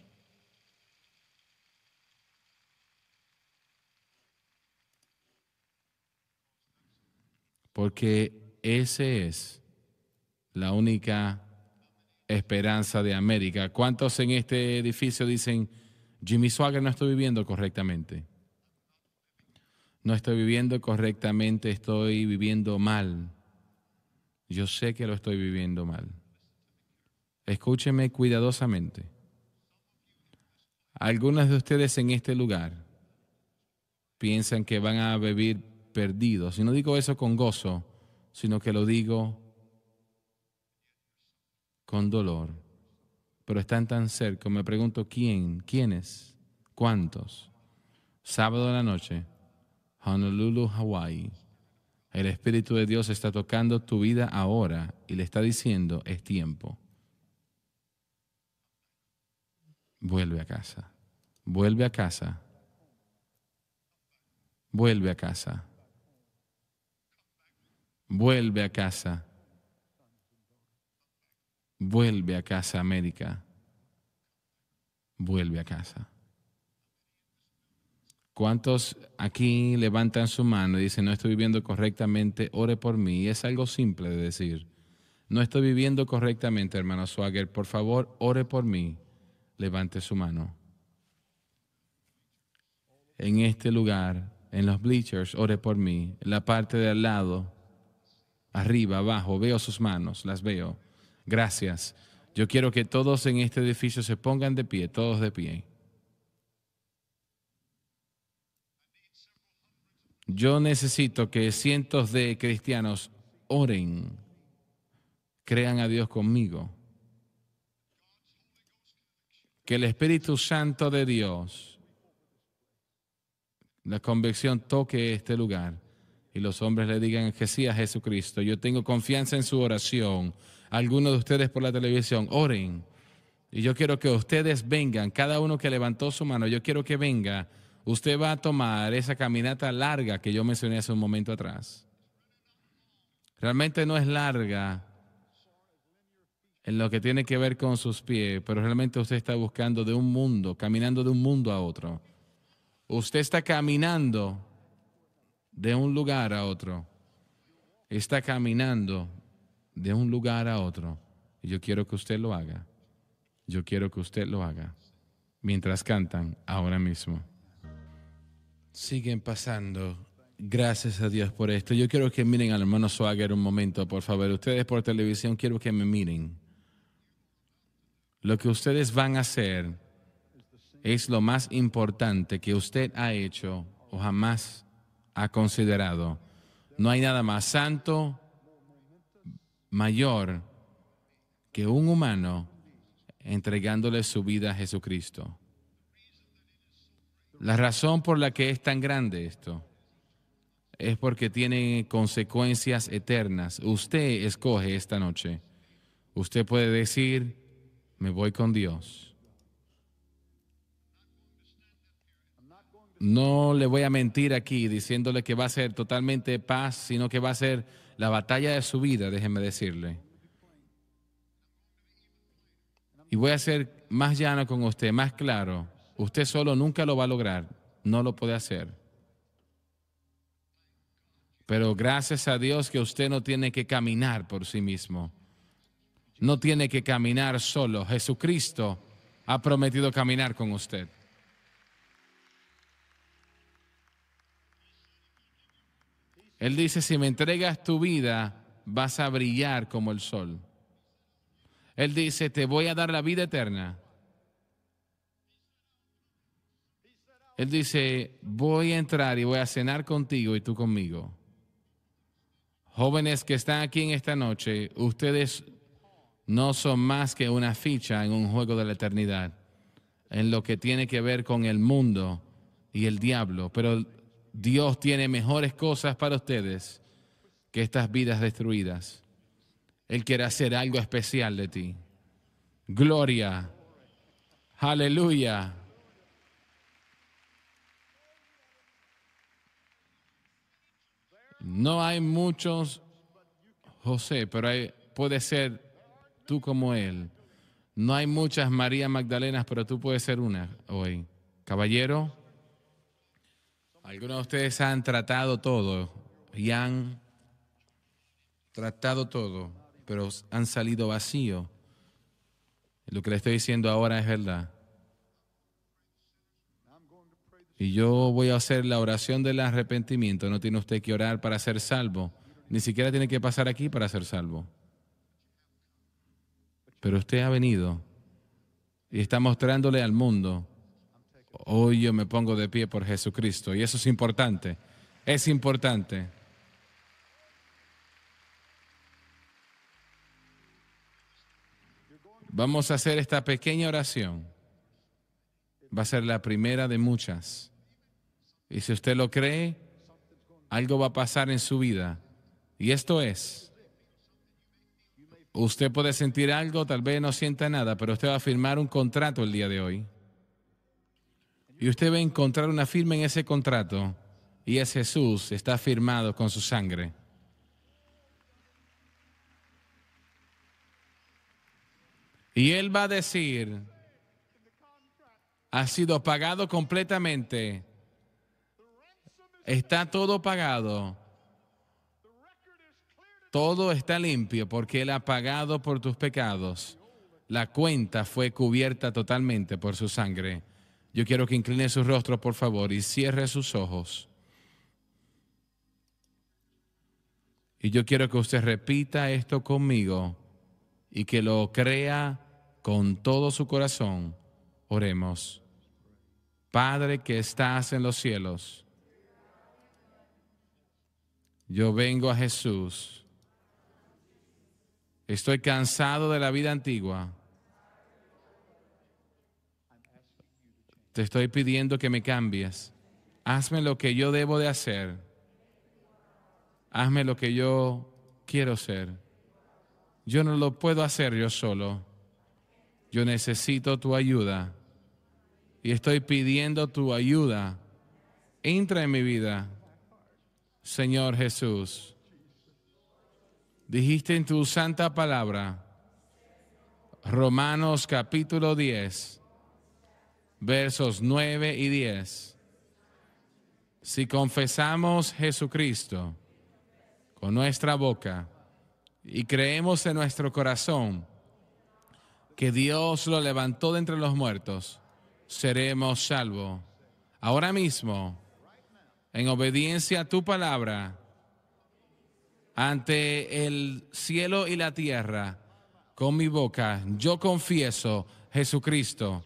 Porque ese es la única Esperanza de América. ¿Cuántos en este edificio dicen, Jimmy Swagger no estoy viviendo correctamente? No estoy viviendo correctamente, estoy viviendo mal. Yo sé que lo estoy viviendo mal. Escúcheme cuidadosamente. Algunas de ustedes en este lugar piensan que van a vivir perdidos. Y no digo eso con gozo, sino que lo digo con dolor, pero están tan cerca. Me pregunto quién, quiénes, cuántos. Sábado de la noche, Honolulu, Hawaii El Espíritu de Dios está tocando tu vida ahora y le está diciendo, es tiempo. Vuelve a casa, vuelve a casa, vuelve a casa, vuelve a casa. Vuelve a casa, América. Vuelve a casa. ¿Cuántos aquí levantan su mano y dicen, no estoy viviendo correctamente, ore por mí? Y es algo simple de decir, no estoy viviendo correctamente, hermano Swagger, por favor, ore por mí, levante su mano. En este lugar, en los bleachers, ore por mí, en la parte de al lado, arriba, abajo, veo sus manos, las veo. Gracias. Yo quiero que todos en este edificio se pongan de pie, todos de pie. Yo necesito que cientos de cristianos oren, crean a Dios conmigo. Que el Espíritu Santo de Dios, la convicción toque este lugar y los hombres le digan que sí a Jesucristo. Yo tengo confianza en su oración algunos de ustedes por la televisión, oren. Y yo quiero que ustedes vengan, cada uno que levantó su mano, yo quiero que venga. Usted va a tomar esa caminata larga que yo mencioné hace un momento atrás. Realmente no es larga en lo que tiene que ver con sus pies, pero realmente usted está buscando de un mundo, caminando de un mundo a otro. Usted está caminando de un lugar a otro. Está caminando de un lugar a otro. Y yo quiero que usted lo haga. Yo quiero que usted lo haga. Mientras cantan ahora mismo. Siguen pasando. Gracias a Dios por esto. Yo quiero que miren al hermano Swagger un momento, por favor. Ustedes por televisión quiero que me miren. Lo que ustedes van a hacer es lo más importante que usted ha hecho o jamás ha considerado. No hay nada más santo, mayor que un humano entregándole su vida a Jesucristo. La razón por la que es tan grande esto es porque tiene consecuencias eternas. Usted escoge esta noche. Usted puede decir, me voy con Dios. No le voy a mentir aquí diciéndole que va a ser totalmente paz, sino que va a ser la batalla de su vida, déjeme decirle. Y voy a ser más llano con usted, más claro. Usted solo nunca lo va a lograr, no lo puede hacer. Pero gracias a Dios que usted no tiene que caminar por sí mismo. No tiene que caminar solo. Jesucristo ha prometido caminar con usted. Él dice, si me entregas tu vida, vas a brillar como el sol. Él dice, te voy a dar la vida eterna. Él dice, voy a entrar y voy a cenar contigo y tú conmigo. Jóvenes que están aquí en esta noche, ustedes no son más que una ficha en un juego de la eternidad, en lo que tiene que ver con el mundo y el diablo. Pero Dios tiene mejores cosas para ustedes que estas vidas destruidas. Él quiere hacer algo especial de ti. Gloria. Aleluya. No hay muchos, José, pero hay, puede ser tú como él. No hay muchas María Magdalenas, pero tú puedes ser una hoy. Caballero. Algunos de ustedes han tratado todo y han tratado todo, pero han salido vacío. Lo que le estoy diciendo ahora es verdad. Y yo voy a hacer la oración del arrepentimiento. No tiene usted que orar para ser salvo. Ni siquiera tiene que pasar aquí para ser salvo. Pero usted ha venido y está mostrándole al mundo Hoy yo me pongo de pie por Jesucristo. Y eso es importante. Es importante. Vamos a hacer esta pequeña oración. Va a ser la primera de muchas. Y si usted lo cree, algo va a pasar en su vida. Y esto es, usted puede sentir algo, tal vez no sienta nada, pero usted va a firmar un contrato el día de hoy. Y usted va a encontrar una firma en ese contrato. Y es Jesús, está firmado con su sangre. Y Él va a decir, ha sido pagado completamente. Está todo pagado. Todo está limpio porque Él ha pagado por tus pecados. La cuenta fue cubierta totalmente por su sangre. Yo quiero que incline su rostro, por favor, y cierre sus ojos. Y yo quiero que usted repita esto conmigo y que lo crea con todo su corazón. Oremos. Padre que estás en los cielos, yo vengo a Jesús. Estoy cansado de la vida antigua te estoy pidiendo que me cambies. Hazme lo que yo debo de hacer. Hazme lo que yo quiero ser. Yo no lo puedo hacer yo solo. Yo necesito tu ayuda. Y estoy pidiendo tu ayuda. Entra en mi vida, Señor Jesús. Dijiste en tu santa palabra, Romanos capítulo 10, versos 9 y 10. Si confesamos Jesucristo con nuestra boca y creemos en nuestro corazón que Dios lo levantó de entre los muertos, seremos salvos. Ahora mismo, en obediencia a tu palabra, ante el cielo y la tierra, con mi boca, yo confieso Jesucristo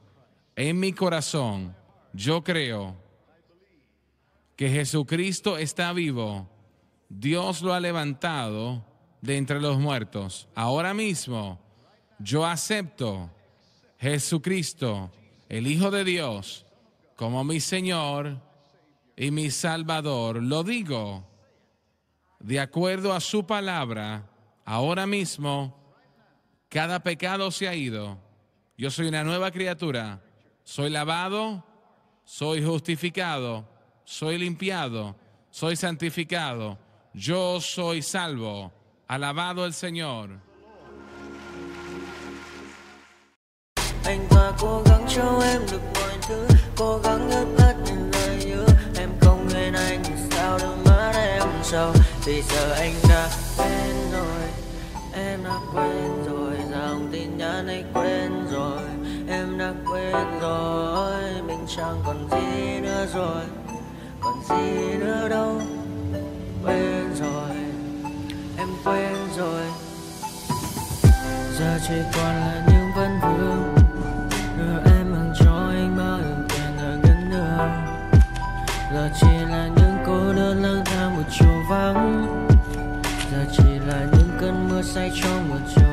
en mi corazón, yo creo que Jesucristo está vivo, Dios lo ha levantado de entre los muertos. Ahora mismo yo acepto Jesucristo, el Hijo de Dios, como mi Señor y mi Salvador. Lo digo de acuerdo a su palabra. Ahora mismo cada pecado se ha ido. Yo soy una nueva criatura soy lavado, soy justificado, soy limpiado, soy santificado, yo soy salvo. Alabado el Señor. quên rồi mình chẳng còn gì nữa rồi còn gì nữa đâu quên rồi em quên rồi giờ chỉ còn là những vấn vương đưa em mang cho anh bao đường tiền ở ngân đường giờ chỉ là những cô đơn lang thang một chiều vắng giờ chỉ là những cơn mưa say trong một trời